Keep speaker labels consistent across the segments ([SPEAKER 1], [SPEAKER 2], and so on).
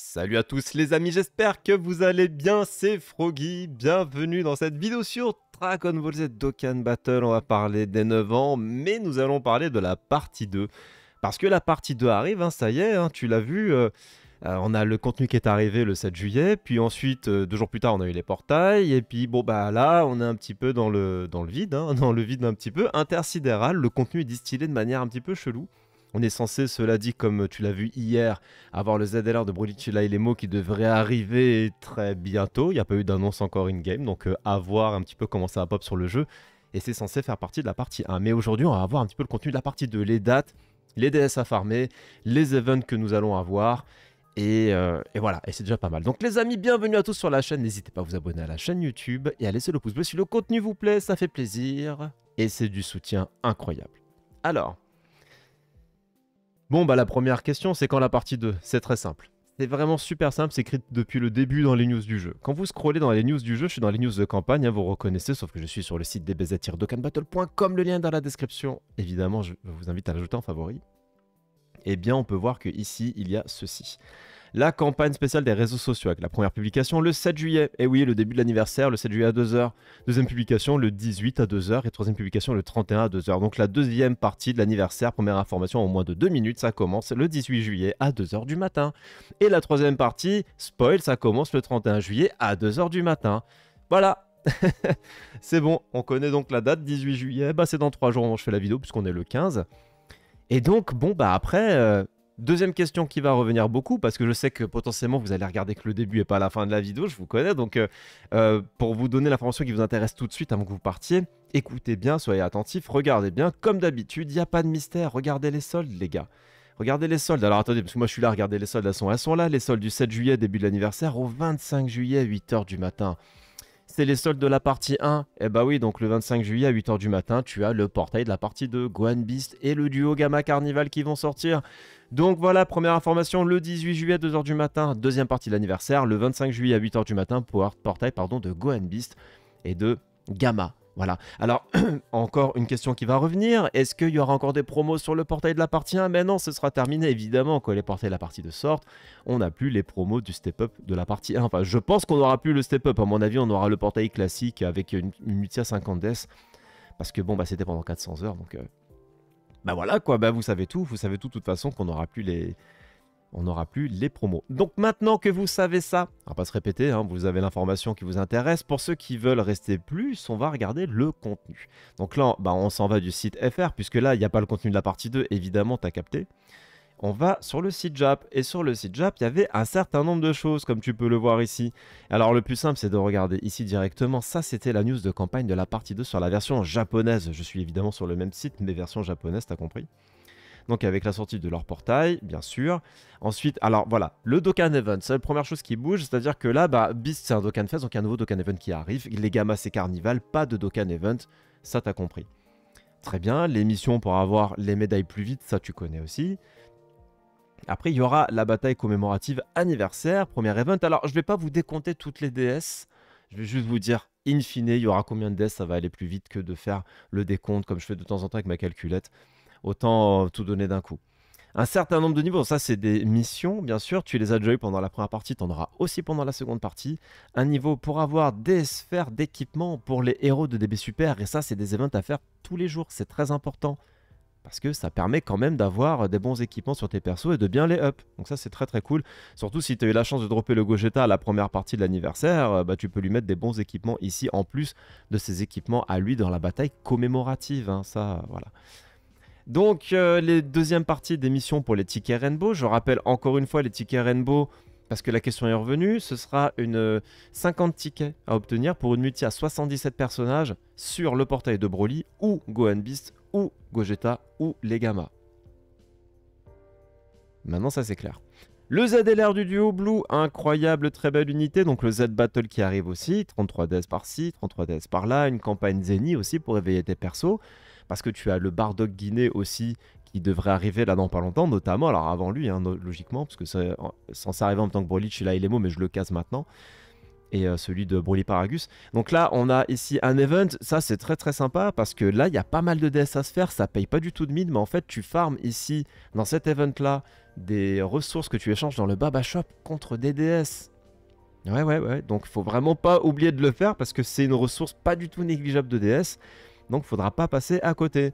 [SPEAKER 1] Salut à tous les amis, j'espère que vous allez bien, c'est Froggy, bienvenue dans cette vidéo sur Dragon Ball Z Dokkan Battle, on va parler des 9 ans, mais nous allons parler de la partie 2, parce que la partie 2 arrive, hein, ça y est, hein, tu l'as vu, euh, euh, on a le contenu qui est arrivé le 7 juillet, puis ensuite, euh, deux jours plus tard, on a eu les portails, et puis bon bah là, on est un petit peu dans le, dans le vide, hein, dans le vide un petit peu, intersidéral, le contenu est distillé de manière un petit peu chelou, on est censé, cela dit, comme tu l'as vu hier, avoir le ZLR de Broly et mots qui devrait arriver très bientôt. Il n'y a pas eu d'annonce encore in-game, donc euh, à voir un petit peu comment ça va pop sur le jeu. Et c'est censé faire partie de la partie 1. Mais aujourd'hui, on va avoir un petit peu le contenu de la partie 2, les dates, les DS à farmer, les events que nous allons avoir. Et, euh, et, voilà, et c'est déjà pas mal. Donc les amis, bienvenue à tous sur la chaîne. N'hésitez pas à vous abonner à la chaîne YouTube et à laisser le pouce bleu si le contenu vous plaît, ça fait plaisir. Et c'est du soutien incroyable. Alors, Bon, bah la première question, c'est quand la partie 2 C'est très simple. C'est vraiment super simple, c'est écrit depuis le début dans les news du jeu. Quand vous scrollez dans les news du jeu, je suis dans les news de campagne, hein, vous reconnaissez, sauf que je suis sur le site dbz comme le lien est dans la description. Évidemment, je vous invite à l'ajouter en favori. Eh bien, on peut voir que ici, il y a ceci la campagne spéciale des réseaux sociaux avec la première publication le 7 juillet. Et oui, le début de l'anniversaire, le 7 juillet à 2h. Deuxième publication le 18 à 2h et troisième publication le 31 à 2h. Donc la deuxième partie de l'anniversaire, première information en moins de 2 minutes, ça commence le 18 juillet à 2h du matin. Et la troisième partie, spoil, ça commence le 31 juillet à 2h du matin. Voilà, c'est bon, on connaît donc la date, 18 juillet. Bah, c'est dans 3 jours, je fais la vidéo, puisqu'on est le 15. Et donc, bon, bah après, euh, Deuxième question qui va revenir beaucoup, parce que je sais que potentiellement vous allez regarder que le début et pas la fin de la vidéo, je vous connais, donc euh, euh, pour vous donner l'information qui vous intéresse tout de suite avant que vous partiez, écoutez bien, soyez attentifs, regardez bien, comme d'habitude, il n'y a pas de mystère, regardez les soldes les gars. Regardez les soldes, alors attendez, parce que moi je suis là, regardez les soldes, elles sont, elles sont là, les soldes du 7 juillet, début de l'anniversaire, au 25 juillet, 8h du matin c'est les soldes de la partie 1. Et eh bah oui, donc le 25 juillet à 8h du matin, tu as le portail de la partie 2, Gohan Beast et le duo Gamma Carnival qui vont sortir. Donc voilà, première information, le 18 juillet à 2h du matin, deuxième partie de l'anniversaire, le 25 juillet à 8h du matin, portail pardon, de Gohan Beast et de Gamma. Voilà. Alors, encore une question qui va revenir. Est-ce qu'il y aura encore des promos sur le portail de la partie 1 Mais non, ce sera terminé, évidemment. Quand les portails de la partie 2 sortent, on n'a plus les promos du step-up de la partie 1. Enfin, je pense qu'on n'aura plus le step-up. À mon avis, on aura le portail classique avec une, Mutia 50S. Parce que bon, bah, c'était pendant 400 heures. Donc, euh, bah voilà quoi. Bah, vous savez tout. Vous savez tout, de toute façon, qu'on n'aura plus les on n'aura plus les promos. Donc maintenant que vous savez ça, on va pas se répéter, hein, vous avez l'information qui vous intéresse. Pour ceux qui veulent rester plus, on va regarder le contenu. Donc là, bah, on s'en va du site FR, puisque là, il n'y a pas le contenu de la partie 2, évidemment, t'as capté. On va sur le site Jap, et sur le site Jap, il y avait un certain nombre de choses, comme tu peux le voir ici. Alors le plus simple, c'est de regarder ici directement. Ça, c'était la news de campagne de la partie 2 sur la version japonaise. Je suis évidemment sur le même site, mais version japonaise, t'as compris donc avec la sortie de leur portail, bien sûr. Ensuite, alors voilà, le Dokkan Event, c'est la première chose qui bouge, c'est-à-dire que là, bah, Beast, c'est un Dokkan Fest, donc il y a un nouveau Dokkan Event qui arrive. Les gamas c'est Carnival, pas de Dokkan Event, ça t'as compris. Très bien, les missions pour avoir les médailles plus vite, ça tu connais aussi. Après, il y aura la bataille commémorative anniversaire, premier event. Alors, je ne vais pas vous décompter toutes les DS. Je vais juste vous dire, in fine, il y aura combien de DS, ça va aller plus vite que de faire le décompte comme je fais de temps en temps avec ma calculette autant euh, tout donner d'un coup. Un certain nombre de niveaux, ça c'est des missions, bien sûr, tu les as déjà eu pendant la première partie, tu en auras aussi pendant la seconde partie. Un niveau pour avoir des sphères d'équipement pour les héros de DB Super, et ça c'est des events à faire tous les jours, c'est très important parce que ça permet quand même d'avoir des bons équipements sur tes persos et de bien les up. Donc ça c'est très très cool. Surtout si tu as eu la chance de dropper le Gogeta à la première partie de l'anniversaire, euh, bah, tu peux lui mettre des bons équipements ici en plus de ses équipements à lui dans la bataille commémorative. Hein. ça voilà. Donc euh, les deuxièmes parties missions pour les tickets Rainbow, je rappelle encore une fois les tickets Rainbow parce que la question est revenue, ce sera une 50 euh, tickets à obtenir pour une multi à 77 personnages sur le portail de Broly ou Gohan Beast ou Gogeta ou les Gamma. Maintenant ça c'est clair. Le Z du duo Blue, incroyable, très belle unité. Donc le Z Battle qui arrive aussi, 33 DS par-ci, 33 DS par-là, une campagne Zenny aussi pour éveiller tes persos parce que tu as le Bardock Guinée aussi qui devrait arriver là dans pas longtemps, notamment, alors avant lui, hein, logiquement, parce que c'est censé arriver en tant que Broly, il a Elemo, mais je le casse maintenant, et euh, celui de Broly Paragus. Donc là, on a ici un event, ça c'est très très sympa, parce que là, il y a pas mal de DS à se faire, ça paye pas du tout de mid, mais en fait, tu farmes ici, dans cet event-là, des ressources que tu échanges dans le Baba Shop contre des DS. Ouais, ouais, ouais, donc faut vraiment pas oublier de le faire, parce que c'est une ressource pas du tout négligeable de DS, donc il faudra pas passer à côté.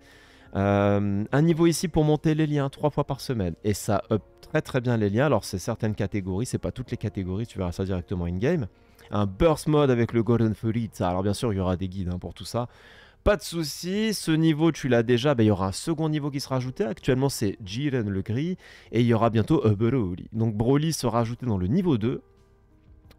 [SPEAKER 1] Euh, un niveau ici pour monter les liens trois fois par semaine. Et ça up très très bien les liens. Alors c'est certaines catégories, c'est pas toutes les catégories, tu verras ça directement in-game. Un burst mode avec le Golden Fury, Alors bien sûr, il y aura des guides hein, pour tout ça. Pas de soucis. ce niveau tu l'as déjà, ben, il y aura un second niveau qui sera ajouté. Actuellement c'est Jiren le gris et il y aura bientôt euh, Broly. Donc Broly sera ajouté dans le niveau 2.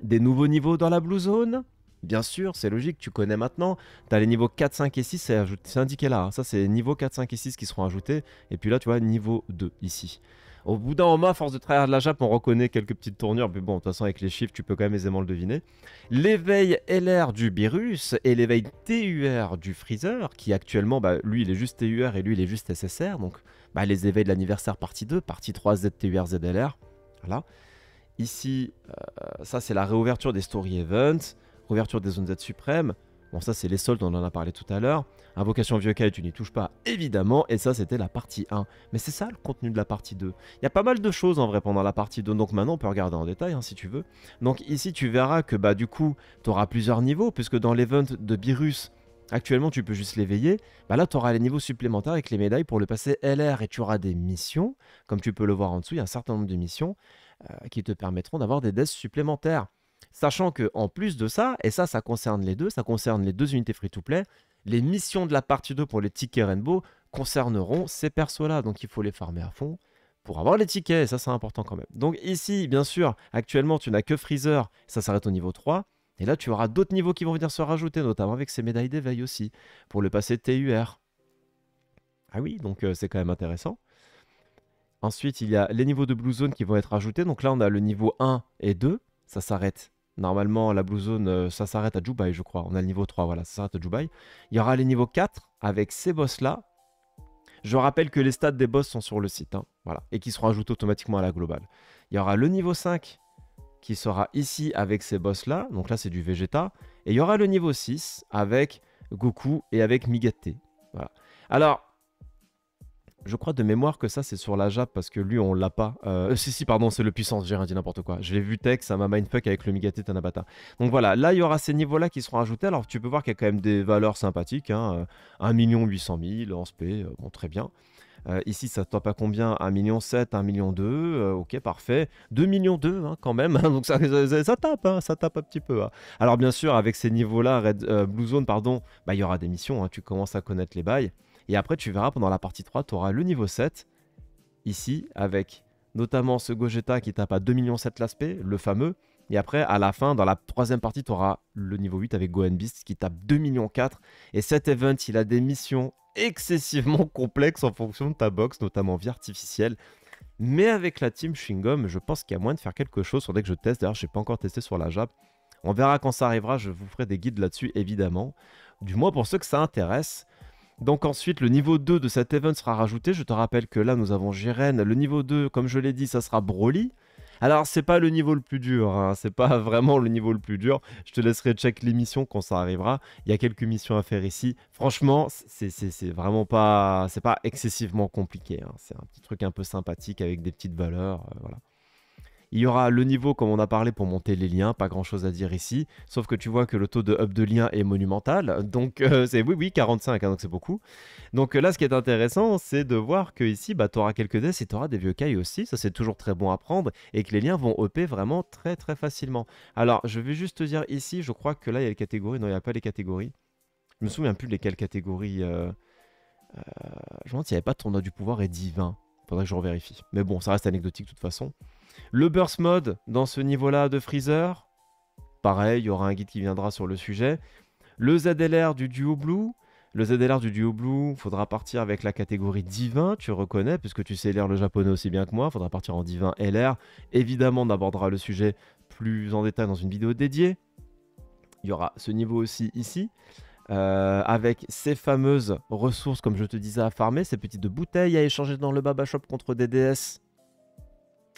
[SPEAKER 1] Des nouveaux niveaux dans la Blue Zone Bien sûr, c'est logique, tu connais maintenant. Tu as les niveaux 4, 5 et 6, c'est indiqué là. Hein. Ça, c'est niveaux 4, 5 et 6 qui seront ajoutés. Et puis là, tu vois, niveau 2 ici. Au bout d'un moment, force de travailler de la Jap on reconnaît quelques petites tournures, mais bon, de toute façon, avec les chiffres, tu peux quand même aisément le deviner. L'éveil LR du Virus et l'éveil TUR du Freezer, qui actuellement, bah, lui, il est juste TUR et lui, il est juste SSR. Donc, bah, les éveils de l'anniversaire partie 2, partie 3 ZTUR ZLR. Voilà. Ici, euh, ça, c'est la réouverture des Story Events. Couverture des zones Z suprêmes. Bon, ça, c'est les soldes, on en a parlé tout à l'heure. Invocation vieux caille, tu n'y touches pas, évidemment. Et ça, c'était la partie 1. Mais c'est ça le contenu de la partie 2. Il y a pas mal de choses en vrai pendant la partie 2. Donc maintenant, on peut regarder en détail hein, si tu veux. Donc ici, tu verras que bah du coup, tu auras plusieurs niveaux. Puisque dans l'event de Virus, actuellement, tu peux juste l'éveiller. Bah là, tu auras les niveaux supplémentaires avec les médailles pour le passer LR. Et tu auras des missions. Comme tu peux le voir en dessous, il y a un certain nombre de missions euh, qui te permettront d'avoir des deaths supplémentaires. Sachant que en plus de ça, et ça, ça concerne les deux, ça concerne les deux unités free-to-play, les missions de la partie 2 pour les tickets Rainbow concerneront ces persos-là. Donc il faut les farmer à fond pour avoir les tickets, et ça c'est important quand même. Donc ici, bien sûr, actuellement tu n'as que Freezer, ça s'arrête au niveau 3. Et là, tu auras d'autres niveaux qui vont venir se rajouter, notamment avec ces médailles d'éveil aussi, pour le passé TUR. Ah oui, donc euh, c'est quand même intéressant. Ensuite, il y a les niveaux de Blue Zone qui vont être ajoutés. Donc là, on a le niveau 1 et 2. Ça s'arrête Normalement, la Blue Zone, euh, ça s'arrête à Dubaï, je crois. On a le niveau 3, voilà, ça s'arrête à Dubaï. Il y aura les niveaux 4 avec ces boss-là. Je rappelle que les stats des boss sont sur le site, hein, voilà, et qui seront ajoutés automatiquement à la globale. Il y aura le niveau 5 qui sera ici avec ces boss-là, donc là c'est du Vegeta. Et il y aura le niveau 6 avec Goku et avec Migate. Voilà. Alors, je crois de mémoire que ça c'est sur la JAP parce que lui on l'a pas. Euh, si si pardon c'est le puissance, j'ai rien dit n'importe quoi. Je l'ai vu tech, ça m'a mindfuck avec le Migate Tanabata. Donc voilà, là il y aura ces niveaux là qui seront ajoutés. Alors tu peux voir qu'il y a quand même des valeurs sympathiques, hein, 1 800 000 en SP, euh, bon très bien. Euh, ici, ça tape à combien 1 million 1 million 2, ok, parfait. 2 millions 2 hein, quand même, hein. donc ça, tape, hein, ça tape un petit peu. Alors bien sûr, avec ces niveaux-là, red Blue Zone, pardon, bah, il y aura des missions, tu commences à connaître les bails. Et après, tu verras, pendant la partie 3, tu auras le niveau 7, ici, avec notamment ce Gogeta qui tape à 2 millions 7 l'aspect, le fameux. Et après, à la fin, dans la troisième partie, tu auras le niveau 8 avec Gohan Beast qui tape 2 millions 4. Et cet event, il a des missions excessivement complexes en fonction de ta box, notamment vie artificielle. Mais avec la team Shingom, je pense qu'il y a moyen de faire quelque chose. Dès que je teste. D'ailleurs, je n'ai pas encore testé sur la Jap. On verra quand ça arrivera. Je vous ferai des guides là-dessus, évidemment. Du moins pour ceux que ça intéresse. Donc ensuite, le niveau 2 de cet event sera rajouté. Je te rappelle que là, nous avons Jiren. Le niveau 2, comme je l'ai dit, ça sera Broly. Alors, c'est pas le niveau le plus dur, hein. c'est pas vraiment le niveau le plus dur. Je te laisserai check les missions quand ça arrivera. Il y a quelques missions à faire ici. Franchement, c'est vraiment pas, c'est pas excessivement compliqué. Hein. C'est un petit truc un peu sympathique avec des petites valeurs, euh, voilà. Il y aura le niveau comme on a parlé pour monter les liens, pas grand chose à dire ici, sauf que tu vois que le taux de up de lien est monumental, donc euh, c'est oui oui 45, hein, donc c'est beaucoup. Donc euh, là ce qui est intéressant c'est de voir que ici bah, tu auras quelques deaths et tu auras des vieux cailles aussi, ça c'est toujours très bon à prendre et que les liens vont upper vraiment très très facilement. Alors je vais juste te dire ici, je crois que là il y a les catégories, non il n'y a pas les catégories. Je me souviens plus de lesquelles catégories... Euh, je me demande s'il n'y avait pas Tournoi du pouvoir et divin. Faudrait que je revérifie. Mais bon, ça reste anecdotique de toute façon. Le burst mode dans ce niveau-là de Freezer, pareil, il y aura un guide qui viendra sur le sujet. Le ZLR du duo blue, le ZLR du duo blue, faudra partir avec la catégorie divin, tu reconnais, puisque tu sais l'air le japonais aussi bien que moi, faudra partir en divin LR. Évidemment, on abordera le sujet plus en détail dans une vidéo dédiée. Il y aura ce niveau aussi ici. Euh, avec ces fameuses ressources, comme je te disais, à farmer, ces petites bouteilles à échanger dans le Baba Shop contre des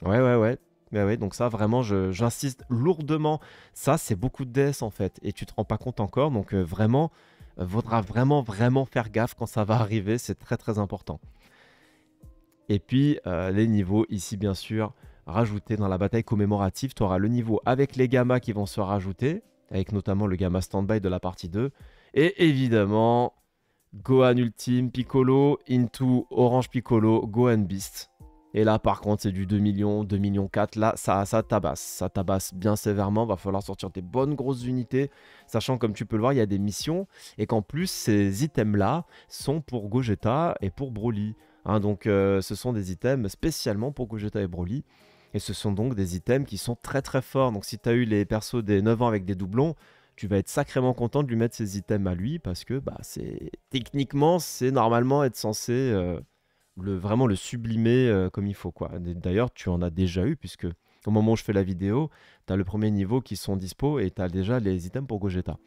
[SPEAKER 1] Ouais, ouais, ouais. Bah ouais, donc ça, vraiment, j'insiste lourdement. Ça, c'est beaucoup de DS en fait. Et tu te rends pas compte encore. Donc euh, vraiment, il euh, vaudra vraiment, vraiment faire gaffe quand ça va arriver. C'est très, très important. Et puis, euh, les niveaux ici, bien sûr, rajoutés dans la bataille commémorative. Tu auras le niveau avec les gammas qui vont se rajouter, avec notamment le gamma standby de la partie 2. Et évidemment, Gohan Ultime Piccolo into Orange Piccolo Gohan Beast. Et là, par contre, c'est du 2 millions, 2 millions 4. Là, ça, ça tabasse. Ça tabasse bien sévèrement. Va falloir sortir tes bonnes grosses unités. Sachant, comme tu peux le voir, il y a des missions. Et qu'en plus, ces items-là sont pour Gogeta et pour Broly. Hein. donc, euh, ce sont des items spécialement pour Gogeta et Broly. Et ce sont donc des items qui sont très très forts. Donc, si tu as eu les persos des 9 ans avec des doublons, tu vas être sacrément content de lui mettre ces items à lui parce que bah, c'est techniquement c'est normalement être censé euh, vraiment le sublimer euh, comme il faut. quoi. D'ailleurs, tu en as déjà eu, puisque au moment où je fais la vidéo, tu as le premier niveau qui sont dispo et tu as déjà les items pour Gogeta.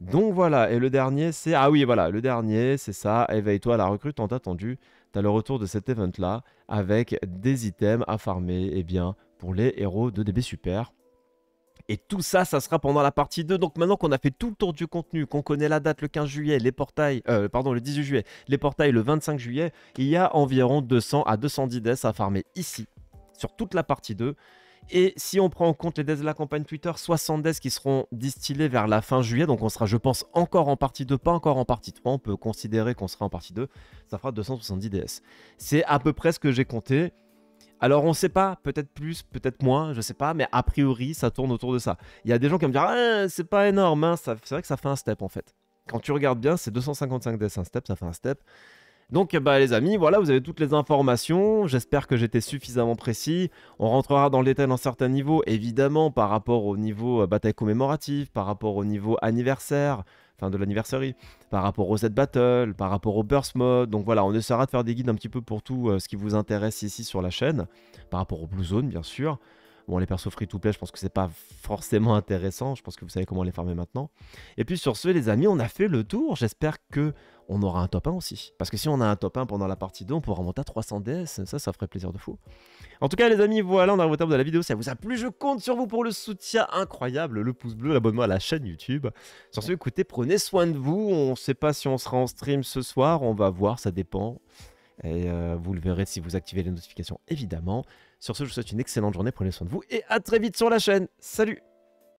[SPEAKER 1] Donc voilà, et le dernier, c'est... Ah oui, voilà, le dernier, c'est ça, éveille-toi la recrute tant attendu Tu as le retour de cet event-là avec des items à farmer, et eh bien, pour les héros de DB Super. Et tout ça, ça sera pendant la partie 2. Donc maintenant qu'on a fait tout le tour du contenu, qu'on connaît la date le 15 juillet, les portails, euh, pardon, le 18 juillet, les portails le 25 juillet, il y a environ 200 à 210 Ds à farmer ici, sur toute la partie 2. Et si on prend en compte les Ds de la campagne Twitter, 60 Ds qui seront distillés vers la fin juillet, donc on sera, je pense, encore en partie 2, pas encore en partie 3, on peut considérer qu'on sera en partie 2, ça fera 270 DS. C'est à peu près ce que j'ai compté. Alors on ne sait pas, peut-être plus, peut-être moins, je sais pas, mais a priori ça tourne autour de ça. Il y a des gens qui vont me dire ah, c'est pas énorme, hein. c'est vrai que ça fait un step en fait. Quand tu regardes bien, c'est 255 deaths, un step, ça fait un step. Donc bah, les amis, voilà, vous avez toutes les informations, j'espère que j'étais suffisamment précis. On rentrera dans le détail dans certains niveaux, évidemment par rapport au niveau euh, bataille commémorative, par rapport au niveau anniversaire, de l'anniversaire, par rapport au Z Battle, par rapport au Burst Mode. Donc voilà, on essaiera de faire des guides un petit peu pour tout euh, ce qui vous intéresse ici sur la chaîne, par rapport au Blue Zone bien sûr. Bon, les persos free-to-play, je pense que c'est pas forcément intéressant. Je pense que vous savez comment les farmer maintenant. Et puis sur ce, les amis, on a fait le tour. J'espère que on aura un top 1 aussi. Parce que si on a un top 1 pendant la partie 2, on pourra monter à 300 DS. Ça, ça ferait plaisir de fou. En tout cas, les amis, voilà, on arrive au terme de la vidéo. Si elle vous a plu, je compte sur vous pour le soutien incroyable, le pouce bleu, l'abonnement à la chaîne YouTube. Sur ce, écoutez, prenez soin de vous. On ne sait pas si on sera en stream ce soir. On va voir, ça dépend. Et euh, vous le verrez si vous activez les notifications, évidemment. Sur ce, je vous souhaite une excellente journée, prenez soin de vous et à très vite sur la chaîne. Salut